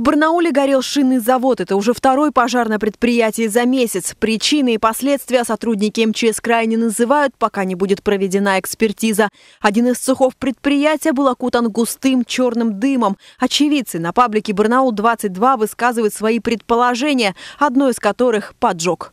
В Барнауле горел шинный завод. Это уже второй пожар на предприятии за месяц. Причины и последствия сотрудники МЧС крайне называют, пока не будет проведена экспертиза. Один из цехов предприятия был окутан густым черным дымом. Очевидцы на паблике Барнаул-22 высказывают свои предположения, одно из которых – поджог.